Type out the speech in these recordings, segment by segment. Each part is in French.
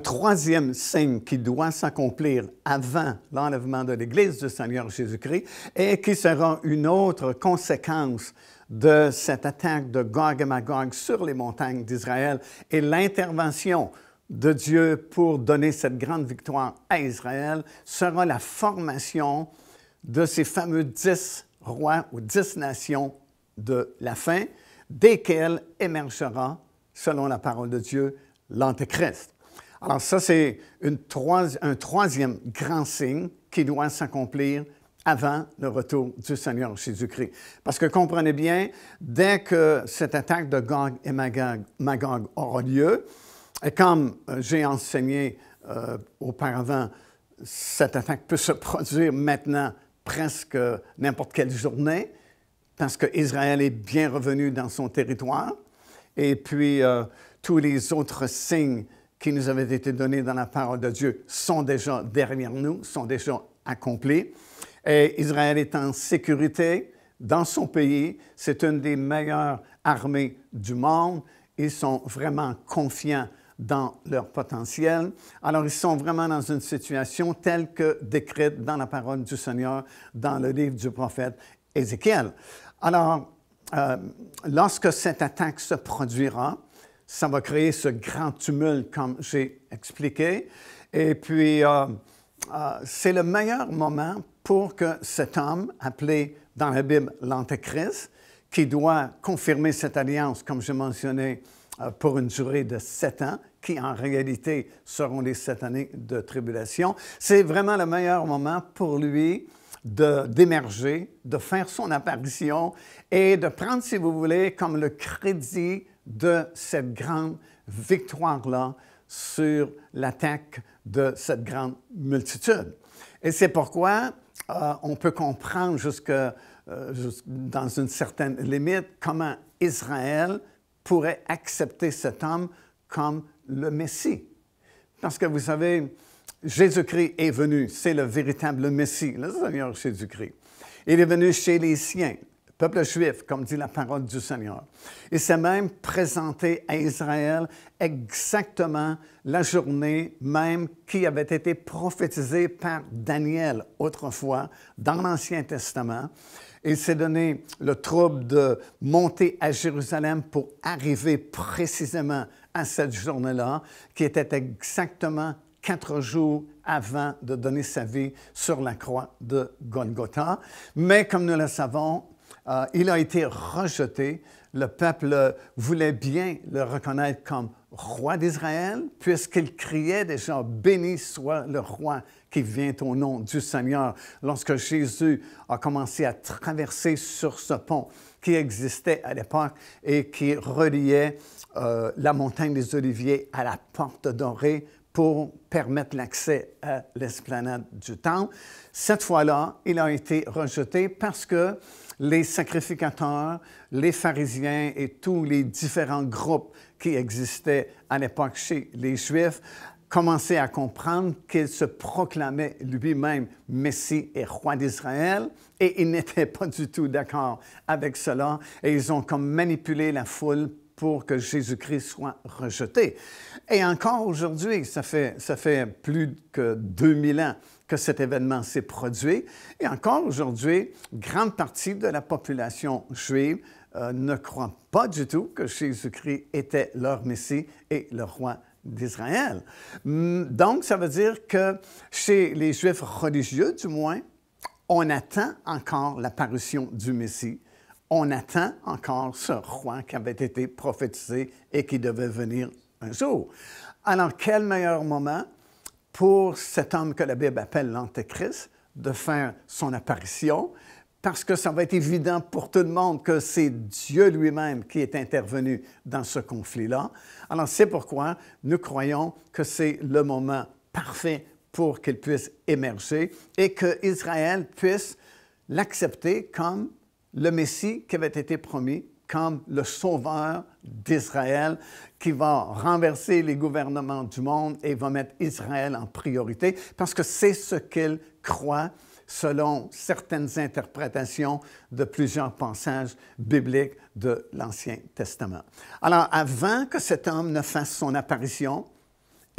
troisième signe qui doit s'accomplir avant l'enlèvement de l'Église du Seigneur Jésus-Christ et qui sera une autre conséquence de cette attaque de Gog et Magog sur les montagnes d'Israël et l'intervention de Dieu pour donner cette grande victoire à Israël sera la formation de ces fameux dix rois ou dix nations de la fin, desquelles émergera, selon la parole de Dieu, l'Antéchrist. Alors ça, c'est un troisième grand signe qui doit s'accomplir avant le retour du Seigneur Jésus-Christ. Parce que comprenez bien, dès que cette attaque de Gog et Magog, aura lieu, et comme euh, j'ai enseigné euh, auparavant, cette attaque peut se produire maintenant presque n'importe quelle journée, parce qu'Israël est bien revenu dans son territoire. Et puis, euh, tous les autres signes qui nous avaient été donnés dans la parole de Dieu sont déjà derrière nous, sont déjà accomplis. Et Israël est en sécurité dans son pays. C'est une des meilleures armées du monde. Ils sont vraiment confiants dans leur potentiel. Alors, ils sont vraiment dans une situation telle que décrite dans la parole du Seigneur, dans le livre du prophète Ézéchiel. Alors, euh, lorsque cette attaque se produira, ça va créer ce grand tumulte comme j'ai expliqué. Et puis, euh, euh, c'est le meilleur moment pour que cet homme, appelé dans la Bible l'Antéchrist, qui doit confirmer cette alliance, comme j'ai mentionné, euh, pour une durée de sept ans, qui en réalité seront les sept années de tribulation. C'est vraiment le meilleur moment pour lui d'émerger, de, faire son apparition et de prendre, si vous voulez, comme le crédit de cette grande victoire-là sur l'attaque de cette grande multitude. Et c'est pourquoi euh, on peut comprendre euh, jusque, dans une certaine limite comment Israël pourrait accepter cet homme comme le Messie. Parce que vous savez, Jésus-Christ est venu, c'est le véritable Messie, le Seigneur Jésus-Christ. Il est venu chez les siens peuple juif, comme dit la parole du Seigneur. Il s'est même présenté à Israël exactement la journée même qui avait été prophétisée par Daniel autrefois dans l'Ancien Testament. Il s'est donné le trouble de monter à Jérusalem pour arriver précisément à cette journée-là, qui était exactement quatre jours avant de donner sa vie sur la croix de Golgotha. Mais comme nous le savons, euh, il a été rejeté. Le peuple voulait bien le reconnaître comme roi d'Israël, puisqu'il criait déjà Béni soit le roi qui vient au nom du Seigneur. Lorsque Jésus a commencé à traverser sur ce pont qui existait à l'époque et qui reliait euh, la montagne des Oliviers à la porte dorée, pour permettre l'accès à l'esplanade du temple. Cette fois-là, il a été rejeté parce que les sacrificateurs, les pharisiens et tous les différents groupes qui existaient à l'époque chez les Juifs commençaient à comprendre qu'il se proclamait lui-même Messie et roi d'Israël, et ils n'étaient pas du tout d'accord avec cela, et ils ont comme manipulé la foule pour que Jésus-Christ soit rejeté. Et encore aujourd'hui, ça fait, ça fait plus que 2000 ans que cet événement s'est produit. Et encore aujourd'hui, grande partie de la population juive euh, ne croit pas du tout que Jésus-Christ était leur Messie et le roi d'Israël. Hum, donc, ça veut dire que chez les Juifs religieux, du moins, on attend encore l'apparition du Messie on attend encore ce roi qui avait été prophétisé et qui devait venir un jour. Alors, quel meilleur moment pour cet homme que la Bible appelle l'Antéchrist de faire son apparition, parce que ça va être évident pour tout le monde que c'est Dieu lui-même qui est intervenu dans ce conflit-là. Alors, c'est pourquoi nous croyons que c'est le moment parfait pour qu'il puisse émerger et que Israël puisse l'accepter comme le Messie qui avait été promis comme le sauveur d'Israël qui va renverser les gouvernements du monde et va mettre Israël en priorité parce que c'est ce qu'il croit selon certaines interprétations de plusieurs passages bibliques de l'Ancien Testament. Alors, avant que cet homme ne fasse son apparition,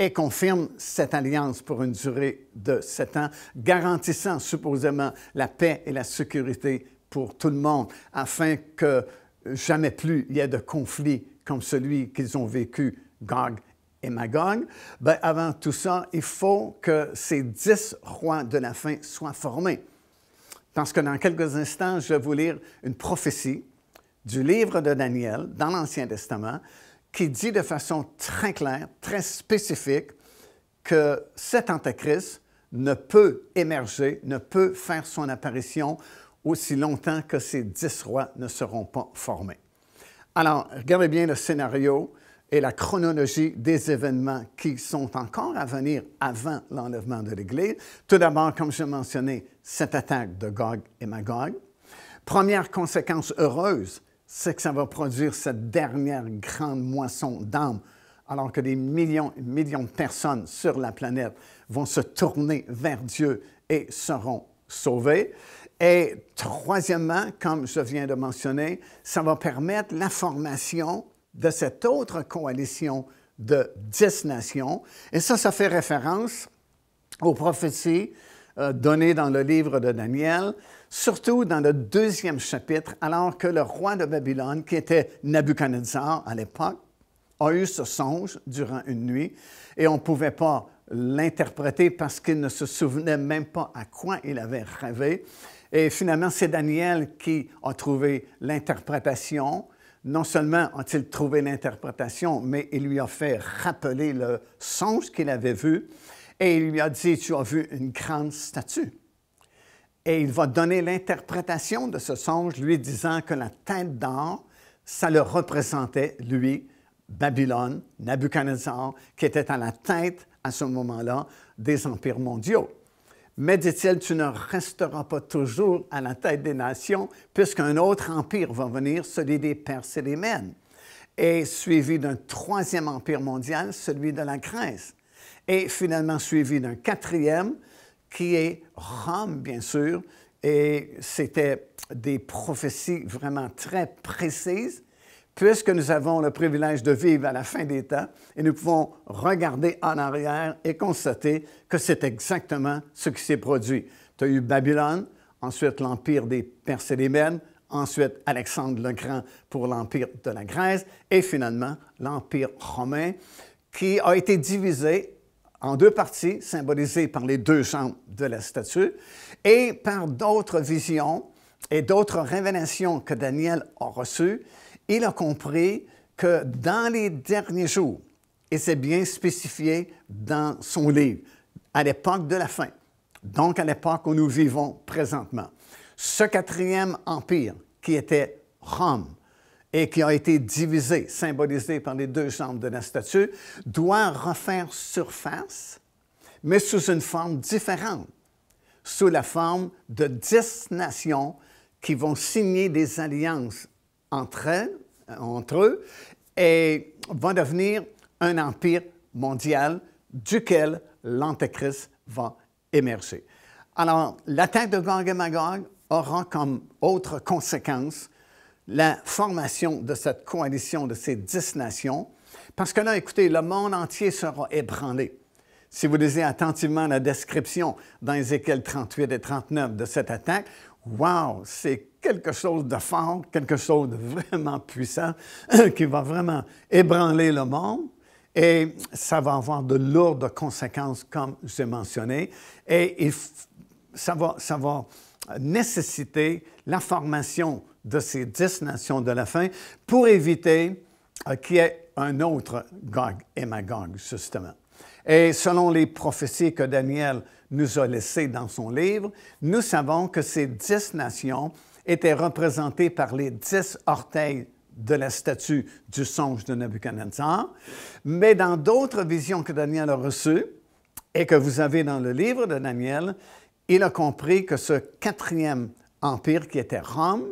et confirme cette alliance pour une durée de sept ans, garantissant supposément la paix et la sécurité pour tout le monde, afin que jamais plus il y ait de conflits comme celui qu'ils ont vécu, Gog et Magog, ben avant tout ça, il faut que ces dix rois de la fin soient formés. Parce que dans quelques instants, je vais vous lire une prophétie du livre de Daniel dans l'Ancien Testament qui dit de façon très claire, très spécifique, que cet Antéchrist ne peut émerger, ne peut faire son apparition aussi longtemps que ces dix rois ne seront pas formés. Alors, regardez bien le scénario et la chronologie des événements qui sont encore à venir avant l'enlèvement de l'Église. Tout d'abord, comme je mentionnais, cette attaque de Gog et Magog. Première conséquence heureuse, c'est que ça va produire cette dernière grande moisson d'âmes, alors que des millions et millions de personnes sur la planète vont se tourner vers Dieu et seront sauvé Et troisièmement, comme je viens de mentionner, ça va permettre la formation de cette autre coalition de dix nations. Et ça, ça fait référence aux prophéties euh, données dans le livre de Daniel, surtout dans le deuxième chapitre, alors que le roi de Babylone, qui était Nabuchodonosor à l'époque, a eu ce songe durant une nuit et on ne pouvait pas l'interpréter parce qu'il ne se souvenait même pas à quoi il avait rêvé. Et finalement, c'est Daniel qui a trouvé l'interprétation. Non seulement a-t-il trouvé l'interprétation, mais il lui a fait rappeler le songe qu'il avait vu et il lui a dit, tu as vu une grande statue. Et il va donner l'interprétation de ce songe, lui disant que la tête d'or, ça le représentait, lui, Babylone, Nabuchodonosor, qui était à la tête à ce moment-là des empires mondiaux. Mais dit-il, tu ne resteras pas toujours à la tête des nations, puisqu'un autre empire va venir, celui des Perses et des Mènes, et suivi d'un troisième empire mondial, celui de la Grèce, et finalement suivi d'un quatrième, qui est Rome, bien sûr, et c'était des prophéties vraiment très précises puisque nous avons le privilège de vivre à la fin des temps et nous pouvons regarder en arrière et constater que c'est exactement ce qui s'est produit. Tu as eu Babylone, ensuite l'empire des Perses et ensuite Alexandre le Grand pour l'empire de la Grèce et finalement l'empire romain qui a été divisé en deux parties, symbolisées par les deux jambes de la statue, et par d'autres visions et d'autres révélations que Daniel a reçues, il a compris que dans les derniers jours, et c'est bien spécifié dans son livre, à l'époque de la fin, donc à l'époque où nous vivons présentement, ce quatrième empire qui était Rome et qui a été divisé, symbolisé par les deux jambes de la statue, doit refaire surface, mais sous une forme différente, sous la forme de dix nations qui vont signer des alliances euh, entre eux, et va devenir un empire mondial duquel l'Antéchrist va émerger. Alors, l'attaque de Gog et Magog aura comme autre conséquence la formation de cette coalition de ces dix nations, parce que là, écoutez, le monde entier sera ébranlé. Si vous lisez attentivement la description dans Ézéchiel 38 et 39 de cette attaque, Wow, c'est quelque chose de fort, quelque chose de vraiment puissant qui va vraiment ébranler le monde. Et ça va avoir de lourdes conséquences, comme j'ai mentionné. Et ça, va, ça va nécessiter la formation de ces dix nations de la fin pour éviter qui euh, qu'il y ait un autre Gog et Magog, justement. Et selon les prophéties que Daniel nous a laissées dans son livre, nous savons que ces dix nations étaient représentées par les dix orteils de la statue du songe de Nebuchadnezzar. Mais dans d'autres visions que Daniel a reçues et que vous avez dans le livre de Daniel, il a compris que ce quatrième empire qui était Rome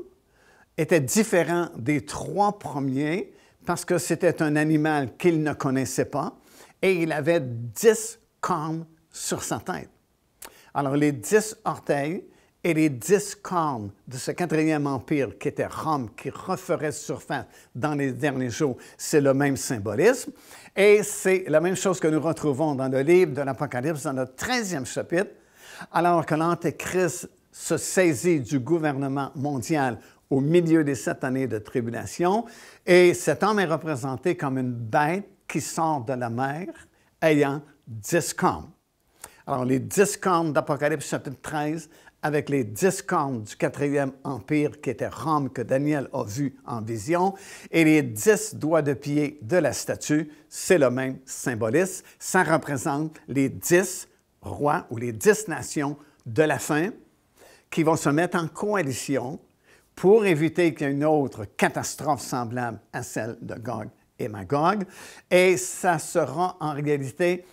était différent des trois premiers parce que c'était un animal qu'il ne connaissait pas et il avait dix cornes sur sa tête. Alors, les dix orteils et les dix cornes de ce quatrième empire qui était Rome, qui referait surface dans les derniers jours, c'est le même symbolisme. Et c'est la même chose que nous retrouvons dans le livre de l'Apocalypse, dans le treizième chapitre, alors que l'Antéchrist se saisit du gouvernement mondial au milieu des sept années de tribulation. Et cet homme est représenté comme une bête qui sort de la mer ayant dix cornes. Alors, les dix cornes d'Apocalypse chapitre 13, avec les dix cornes du quatrième empire qui était Rome que Daniel a vu en vision, et les dix doigts de pied de la statue, c'est le même symbolisme. Ça représente les dix rois ou les dix nations de la fin qui vont se mettre en coalition pour éviter qu'il y ait une autre catastrophe semblable à celle de Gog et Magog. Et ça sera en réalité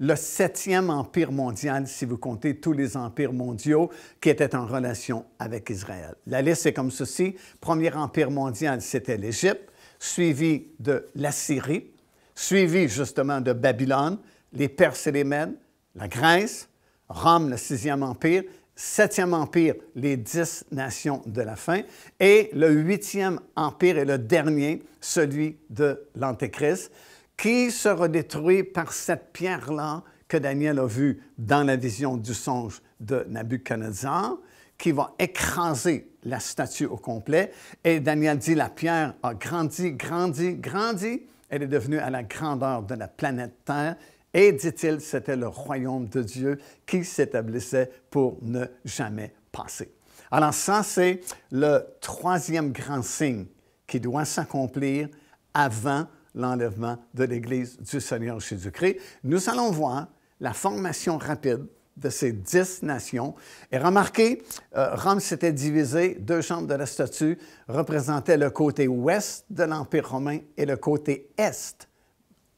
le septième empire mondial, si vous comptez tous les empires mondiaux qui étaient en relation avec Israël. La liste est comme ceci. Premier empire mondial, c'était l'Égypte, suivi de l'Assyrie, suivi justement de Babylone, les Perses et les Mèdes, la Grèce, Rome, le sixième empire, septième empire, les dix nations de la fin, et le huitième empire et le dernier, celui de l'Antéchrist, qui sera détruit par cette pierre-là que Daniel a vue dans la vision du songe de Nabucodonosor, qui va écraser la statue au complet. Et Daniel dit, la pierre a grandi, grandi, grandi. Elle est devenue à la grandeur de la planète Terre et dit-il, c'était le royaume de Dieu qui s'établissait pour ne jamais passer. Alors ça, c'est le troisième grand signe qui doit s'accomplir avant l'enlèvement de l'Église du Seigneur Jésus-Christ. Nous allons voir la formation rapide de ces dix nations. Et remarquez, euh, Rome s'était divisée, deux chambres de la statue représentaient le côté ouest de l'Empire romain et le côté est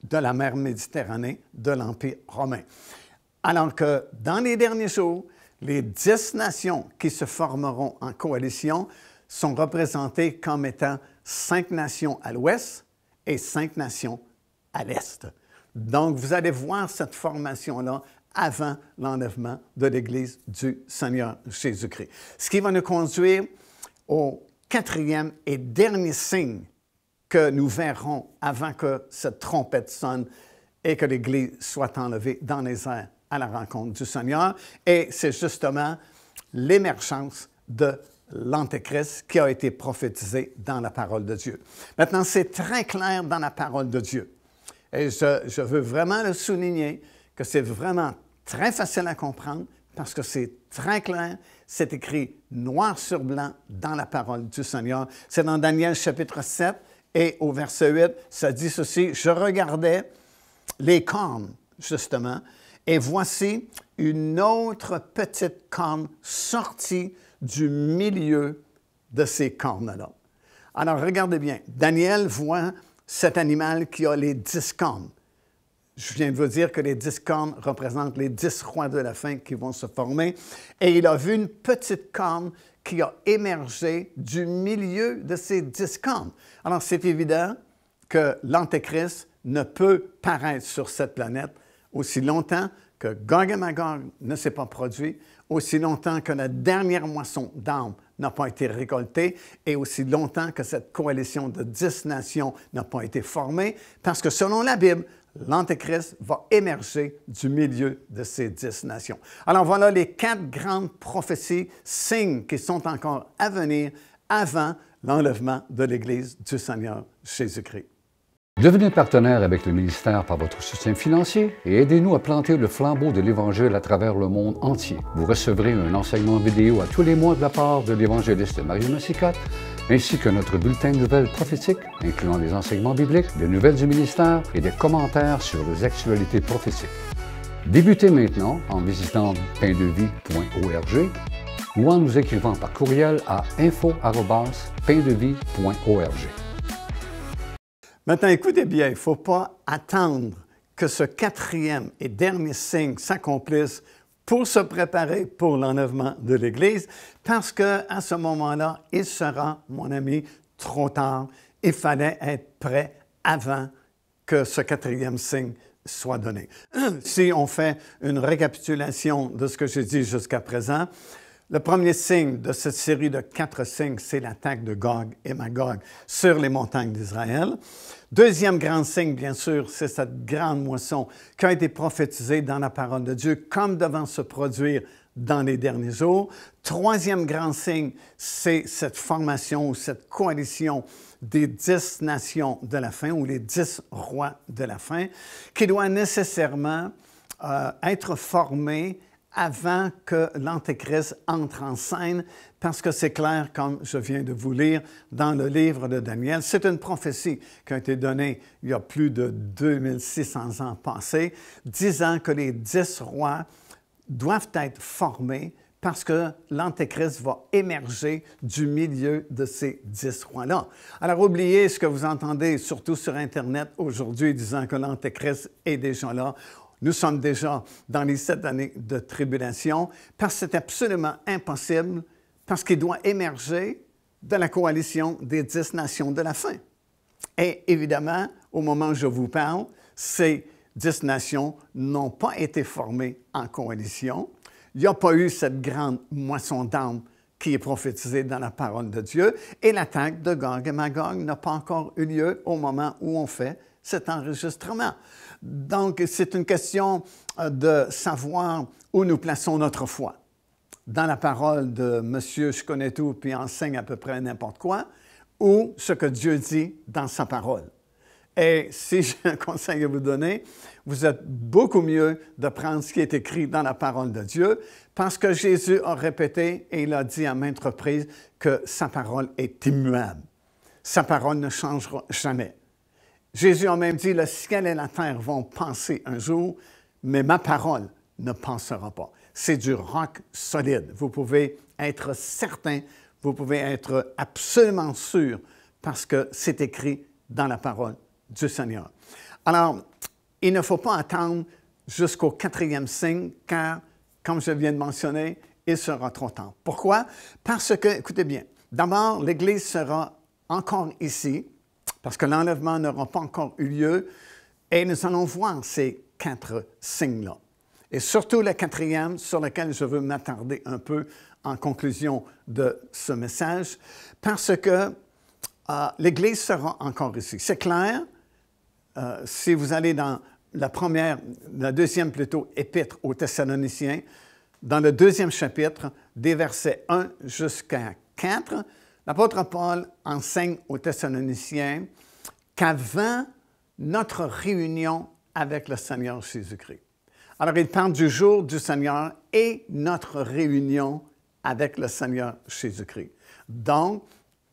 de la mer Méditerranée de l'Empire romain. Alors que dans les derniers jours, les dix nations qui se formeront en coalition sont représentées comme étant cinq nations à l'ouest et cinq nations à l'est. Donc, vous allez voir cette formation-là avant l'enlèvement de l'Église du Seigneur Jésus-Christ. Ce qui va nous conduire au quatrième et dernier signe que nous verrons avant que cette trompette sonne et que l'Église soit enlevée dans les airs à la rencontre du Seigneur. Et c'est justement l'émergence de l'Antéchrist qui a été prophétisé dans la parole de Dieu. Maintenant, c'est très clair dans la parole de Dieu. Et je, je veux vraiment le souligner que c'est vraiment très facile à comprendre parce que c'est très clair, c'est écrit noir sur blanc dans la parole du Seigneur. C'est dans Daniel chapitre 7, et au verset 8, ça dit ceci, je regardais les cornes, justement, et voici une autre petite corne sortie du milieu de ces cornes-là. Alors regardez bien, Daniel voit cet animal qui a les dix cornes. Je viens de vous dire que les dix cornes représentent les dix rois de la fin qui vont se former. Et il a vu une petite corne qui a émergé du milieu de ces dix cornes. Alors, c'est évident que l'Antéchrist ne peut paraître sur cette planète aussi longtemps que Gog et Magog ne s'est pas produit, aussi longtemps que la dernière moisson d'armes n'a pas été récoltée et aussi longtemps que cette coalition de dix nations n'a pas été formée, parce que selon la Bible, l'Antéchrist va émerger du milieu de ces dix nations. Alors voilà les quatre grandes prophéties, signes qui sont encore à venir avant l'enlèvement de l'Église du Seigneur Jésus-Christ. Devenez partenaire avec le ministère par votre soutien financier et aidez-nous à planter le flambeau de l'Évangile à travers le monde entier. Vous recevrez un enseignement vidéo à tous les mois de la part de l'évangéliste Marie Massicotte ainsi que notre bulletin de nouvelles prophétiques, incluant les enseignements bibliques, des nouvelles du ministère et des commentaires sur les actualités prophétiques. Débutez maintenant en visitant paindevie.org ou en nous écrivant par courriel à info.paindevie.org. Maintenant, écoutez bien, il ne faut pas attendre que ce quatrième et dernier signe s'accomplisse pour se préparer pour l'enlèvement de l'Église, parce que à ce moment-là, il sera, mon ami, trop tard. Il fallait être prêt avant que ce quatrième signe soit donné. Si on fait une récapitulation de ce que j'ai dit jusqu'à présent, le premier signe de cette série de quatre signes, c'est l'attaque de Gog et Magog sur les montagnes d'Israël. Deuxième grand signe, bien sûr, c'est cette grande moisson qui a été prophétisée dans la parole de Dieu comme devant se produire dans les derniers jours. Troisième grand signe, c'est cette formation ou cette coalition des dix nations de la fin ou les dix rois de la fin qui doit nécessairement euh, être formée avant que l'Antéchrist entre en scène, parce que c'est clair, comme je viens de vous lire dans le livre de Daniel, c'est une prophétie qui a été donnée il y a plus de 2600 ans passés, disant que les dix rois doivent être formés parce que l'Antéchrist va émerger du milieu de ces dix rois-là. Alors oubliez ce que vous entendez, surtout sur Internet aujourd'hui, disant que l'Antéchrist est déjà là. Nous sommes déjà dans les sept années de tribulation parce que c'est absolument impossible, parce qu'il doit émerger de la coalition des dix nations de la fin. Et évidemment, au moment où je vous parle, ces dix nations n'ont pas été formées en coalition. Il n'y a pas eu cette grande moisson d'armes qui est prophétisée dans la parole de Dieu, et l'attaque de Gog et Magog n'a pas encore eu lieu au moment où on fait cet enregistrement. Donc, c'est une question euh, de savoir où nous plaçons notre foi. Dans la parole de Monsieur Je connais tout puis enseigne à peu près n'importe quoi, ou ce que Dieu dit dans sa parole. Et si j'ai un conseil à vous donner, vous êtes beaucoup mieux de prendre ce qui est écrit dans la parole de Dieu, parce que Jésus a répété et il a dit à maintes reprises que sa parole est immuable. Sa parole ne changera jamais. Jésus a même dit, le ciel et la terre vont penser un jour, mais ma parole ne pensera pas. C'est du rock solide. Vous pouvez être certain, vous pouvez être absolument sûr, parce que c'est écrit dans la parole du Seigneur. Alors, il ne faut pas attendre jusqu'au quatrième signe, car, comme je viens de mentionner, il sera trop tard. Pourquoi? Parce que, écoutez bien, d'abord, l'Église sera encore ici, parce que l'enlèvement n'aura pas encore eu lieu, et nous allons voir ces quatre signes-là. Et surtout le quatrième, sur lequel je veux m'attarder un peu en conclusion de ce message, parce que euh, l'Église sera encore ici. C'est clair, euh, si vous allez dans la première, la deuxième plutôt épître aux Thessaloniciens, dans le deuxième chapitre, des versets 1 jusqu'à 4, L'apôtre Paul enseigne aux Thessaloniciens qu'avant notre réunion avec le Seigneur Jésus-Christ. Alors, il parle du jour du Seigneur et notre réunion avec le Seigneur Jésus-Christ. Donc,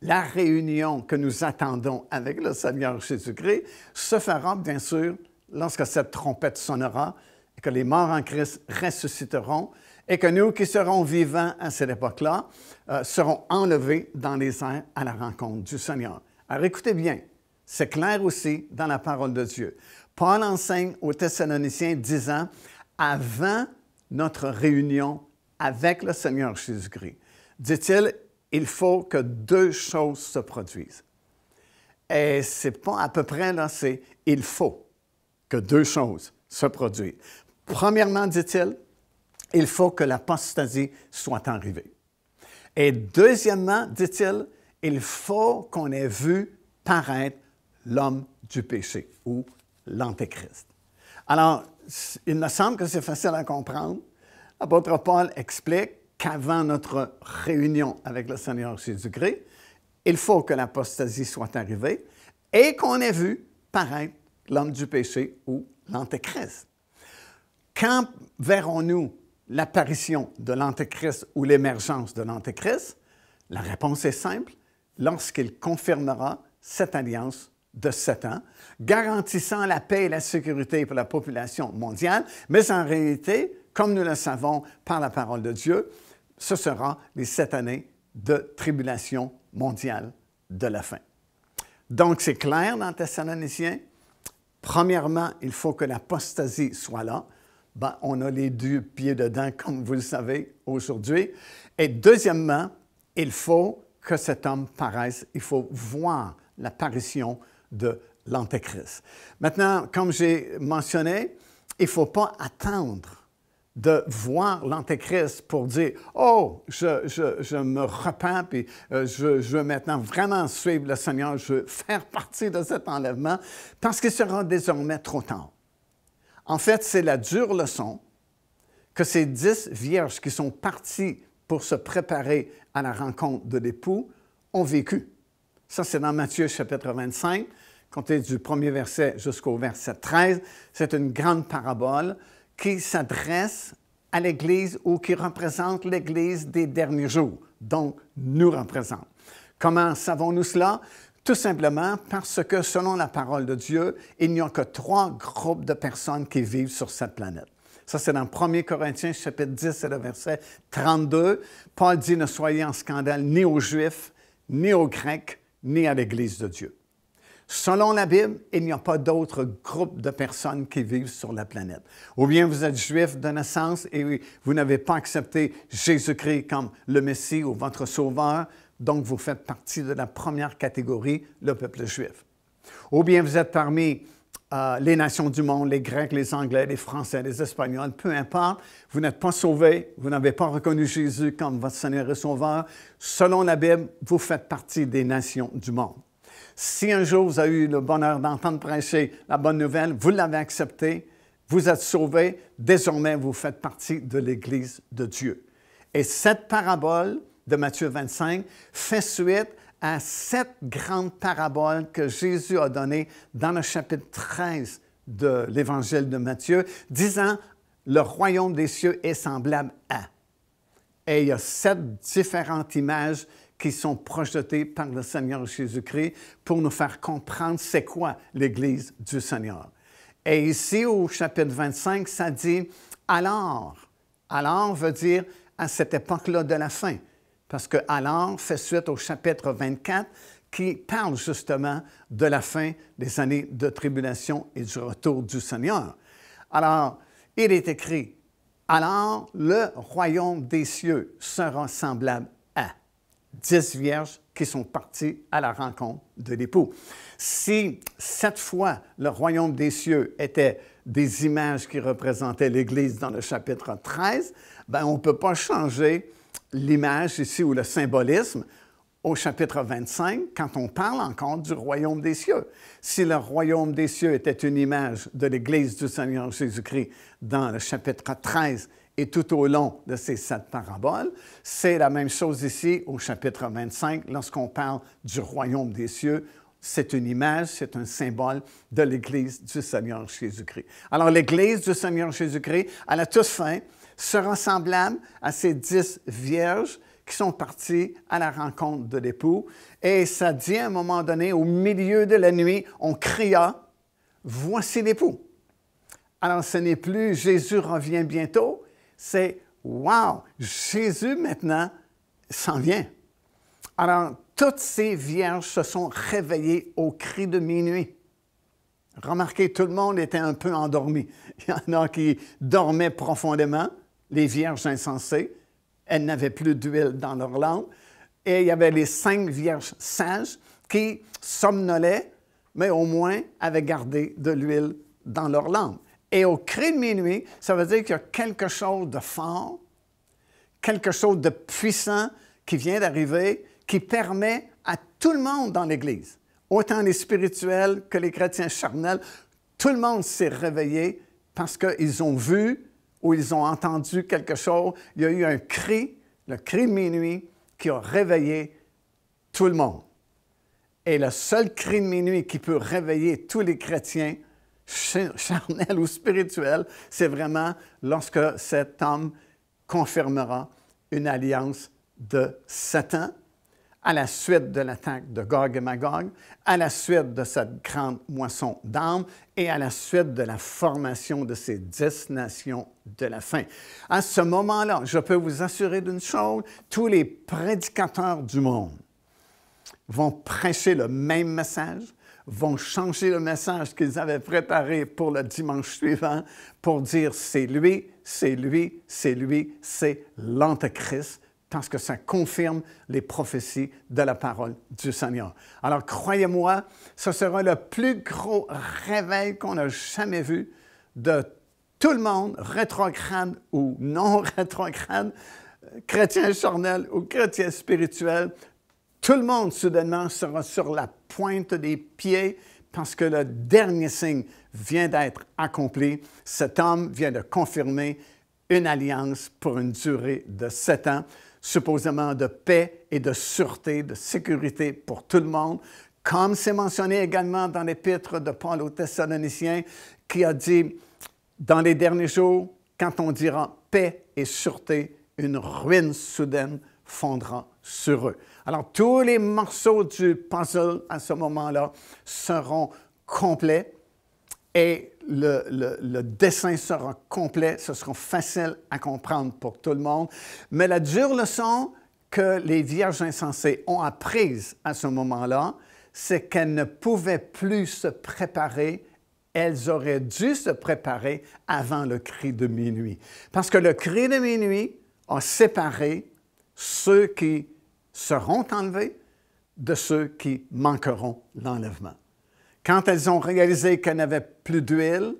la réunion que nous attendons avec le Seigneur Jésus-Christ se fera bien sûr lorsque cette trompette sonnera et que les morts en Christ ressusciteront et que nous qui serons vivants à cette époque-là euh, seront enlevés dans les airs à la rencontre du Seigneur. Alors écoutez bien, c'est clair aussi dans la parole de Dieu. Paul enseigne aux Thessaloniciens disant, avant notre réunion avec le Seigneur Jésus-Christ, dit-il, il faut que deux choses se produisent. Et c'est pas à peu près là, c'est il faut que deux choses se produisent. Premièrement, dit-il, il faut que l'apostasie soit arrivée. Et deuxièmement, dit-il, il faut qu'on ait vu paraître l'homme du péché ou l'antéchrist. Alors, il me semble que c'est facile à comprendre. L'apôtre Paul explique qu'avant notre réunion avec le Seigneur Jésus-Christ, il faut que l'apostasie soit arrivée et qu'on ait vu paraître l'homme du péché ou l'antéchrist. Quand verrons-nous l'apparition de l'Antéchrist ou l'émergence de l'Antéchrist? La réponse est simple, lorsqu'il confirmera cette alliance de sept ans, garantissant la paix et la sécurité pour la population mondiale, mais en réalité, comme nous le savons par la parole de Dieu, ce sera les sept années de tribulation mondiale de la fin. Donc, c'est clair dans Thessaloniciens. Premièrement, il faut que l'apostasie soit là ben, on a les deux pieds dedans, comme vous le savez aujourd'hui. Et deuxièmement, il faut que cet homme paraisse, il faut voir l'apparition de l'Antéchrist. Maintenant, comme j'ai mentionné, il ne faut pas attendre de voir l'Antéchrist pour dire Oh, je, me repens, puis euh, je, je, veux maintenant vraiment suivre le Seigneur, je veux faire partie de cet enlèvement, parce qu'il sera désormais trop tard. En fait, c'est la dure leçon que ces dix vierges qui sont parties pour se préparer à la rencontre de l'époux ont vécu. Ça, c'est dans Matthieu chapitre 25, compté du premier verset jusqu'au verset 13. C'est une grande parabole qui s'adresse à l'Église ou qui représente l'Église des derniers jours, donc nous représente. Comment savons-nous cela? Tout simplement parce que, selon la parole de Dieu, il n'y a que trois groupes de personnes qui vivent sur cette planète. Ça, c'est dans 1 Corinthiens, chapitre 10, et le verset 32. Paul dit Ne soyez en scandale ni aux Juifs, ni aux Grecs, ni à l'Église de Dieu. Selon la Bible, il n'y a pas d'autres groupes de personnes qui vivent sur la planète. Ou bien vous êtes juif de naissance et vous n'avez pas accepté Jésus-Christ comme le Messie ou votre sauveur, donc vous faites partie de la première catégorie, le peuple juif. Ou bien vous êtes parmi euh, les nations du monde, les Grecs, les Anglais, les Français, les Espagnols, peu importe, vous n'êtes pas sauvés, vous n'avez pas reconnu Jésus comme votre Seigneur et Sauveur. Selon la Bible, vous faites partie des nations du monde. Si un jour vous avez eu le bonheur d'entendre prêcher la bonne nouvelle, vous l'avez acceptée, vous êtes sauvés, désormais vous faites partie de l'Église de Dieu. Et cette parabole de Matthieu 25 fait suite à sept grandes paraboles que Jésus a données dans le chapitre 13 de l'évangile de Matthieu, disant Le royaume des cieux est semblable à. Et il y a sept différentes images qui sont projetées par le Seigneur Jésus-Christ pour nous faire comprendre c'est quoi l'Église du Seigneur. Et ici, au chapitre 25, ça dit Alors. Alors veut dire à cette époque-là de la fin parce que alors fait suite au chapitre 24 qui parle justement de la fin des années de tribulation et du retour du Seigneur. Alors, il est écrit, alors le royaume des cieux sera semblable à dix vierges qui sont parties à la rencontre de l'époux. Si cette fois le royaume des cieux était des images qui représentaient l'Église dans le chapitre 13, ben on ne peut pas changer l'image ici ou le symbolisme au chapitre 25 quand on parle encore du royaume des cieux. Si le royaume des cieux était une image de l'Église du Seigneur Jésus-Christ dans le chapitre 13 et tout au long de ces sept paraboles, c'est la même chose ici au chapitre 25 lorsqu'on parle du royaume des cieux. C'est une image, c'est un symbole de l'Église du Seigneur Jésus-Christ. Alors l'Église du Seigneur Jésus-Christ, elle a tous fin sera semblable à ces dix vierges qui sont parties à la rencontre de l'époux. Et ça dit à un moment donné, au milieu de la nuit, on cria, voici l'époux. Alors ce n'est plus Jésus revient bientôt, c'est Wow, Jésus maintenant s'en vient. Alors toutes ces vierges se sont réveillées au cri de minuit. Remarquez, tout le monde était un peu endormi. Il y en a qui dormaient profondément, les vierges insensées. Elles n'avaient plus d'huile dans leur lampe. Et il y avait les cinq vierges sages qui somnolaient, mais au moins avaient gardé de l'huile dans leur lampe. Et au cri minuit, ça veut dire qu'il y a quelque chose de fort, quelque chose de puissant qui vient d'arriver, qui permet à tout le monde dans l'Église, autant les spirituels que les chrétiens charnels, tout le monde s'est réveillé parce qu'ils ont vu où ils ont entendu quelque chose. Il y a eu un cri, le cri de minuit, qui a réveillé tout le monde. Et le seul cri de minuit qui peut réveiller tous les chrétiens, charnels ou spirituels, c'est vraiment lorsque cet homme confirmera une alliance de Satan à la suite de l'attaque de Gog et Magog, à la suite de cette grande moisson d'armes et à la suite de la formation de ces dix nations de la fin. À ce moment-là, je peux vous assurer d'une chose, tous les prédicateurs du monde vont prêcher le même message, vont changer le message qu'ils avaient préparé pour le dimanche suivant pour dire c'est lui, c'est lui, c'est lui, c'est l'Antéchrist parce que ça confirme les prophéties de la parole du Seigneur. Alors croyez-moi, ce sera le plus gros réveil qu'on a jamais vu de tout le monde, rétrograde ou non rétrograde, chrétien charnel ou chrétien spirituel. Tout le monde soudainement sera sur la pointe des pieds parce que le dernier signe vient d'être accompli. Cet homme vient de confirmer une alliance pour une durée de sept ans supposément de paix et de sûreté, de sécurité pour tout le monde, comme c'est mentionné également dans l'épître de Paul aux Thessaloniciens, qui a dit, dans les derniers jours, quand on dira paix et sûreté, une ruine soudaine fondra sur eux. Alors tous les morceaux du puzzle à ce moment-là seront complets et le, dessin sera complet, ce sera facile à comprendre pour tout le monde. Mais la dure leçon que les vierges insensées ont apprise à ce moment-là, c'est qu'elles ne pouvaient plus se préparer. Elles auraient dû se préparer avant le cri de minuit. Parce que le cri de minuit a séparé ceux qui seront enlevés de ceux qui manqueront l'enlèvement. Quand elles ont réalisé qu'elles n'avaient plus d'huile,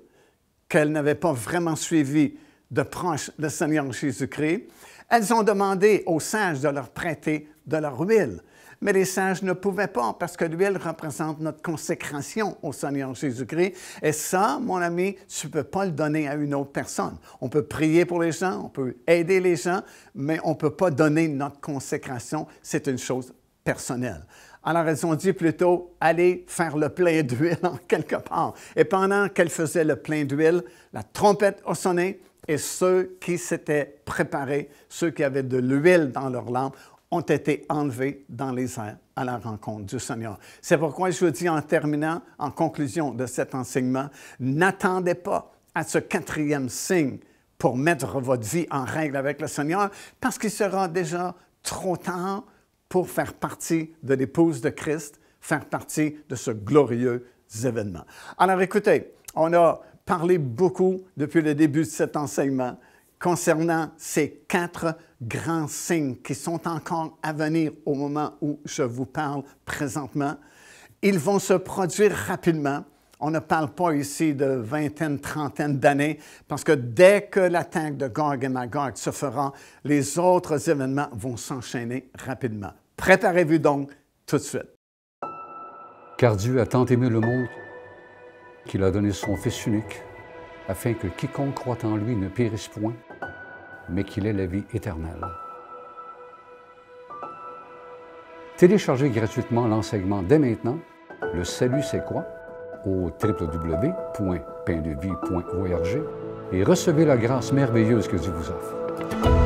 qu'elles n'avaient pas vraiment suivi de proche de Seigneur Jésus-Christ. Elles ont demandé aux sages de leur prêter de leur huile. Mais les sages ne pouvaient pas parce que l'huile représente notre consécration au Seigneur Jésus-Christ. Et ça, mon ami, tu ne peux pas le donner à une autre personne. On peut prier pour les gens, on peut aider les gens, mais on ne peut pas donner notre consécration. C'est une chose personnelle. Alors, elles ont dit plutôt, allez faire le plein d'huile en quelque part. Et pendant qu'elles faisaient le plein d'huile, la trompette a sonné et ceux qui s'étaient préparés, ceux qui avaient de l'huile dans leur lampe, ont été enlevés dans les airs à la rencontre du Seigneur. C'est pourquoi je vous dis en terminant, en conclusion de cet enseignement, n'attendez pas à ce quatrième signe pour mettre votre vie en règle avec le Seigneur, parce qu'il sera déjà trop tard, pour faire partie de l'épouse de Christ, faire partie de ce glorieux événement. Alors écoutez, on a parlé beaucoup depuis le début de cet enseignement concernant ces quatre grands signes qui sont encore à venir au moment où je vous parle présentement. Ils vont se produire rapidement. On ne parle pas ici de vingtaine, trentaine d'années, parce que dès que l'attaque de Gog et Magog se fera, les autres événements vont s'enchaîner rapidement. Prête à donc tout de suite. Car Dieu a tant aimé le monde qu'il a donné son Fils unique, afin que quiconque croit en lui ne périsse point, mais qu'il ait la vie éternelle. Téléchargez gratuitement l'enseignement dès maintenant. Le salut, c'est quoi? au www.paindevie.org et recevez la grâce merveilleuse que Dieu vous offre.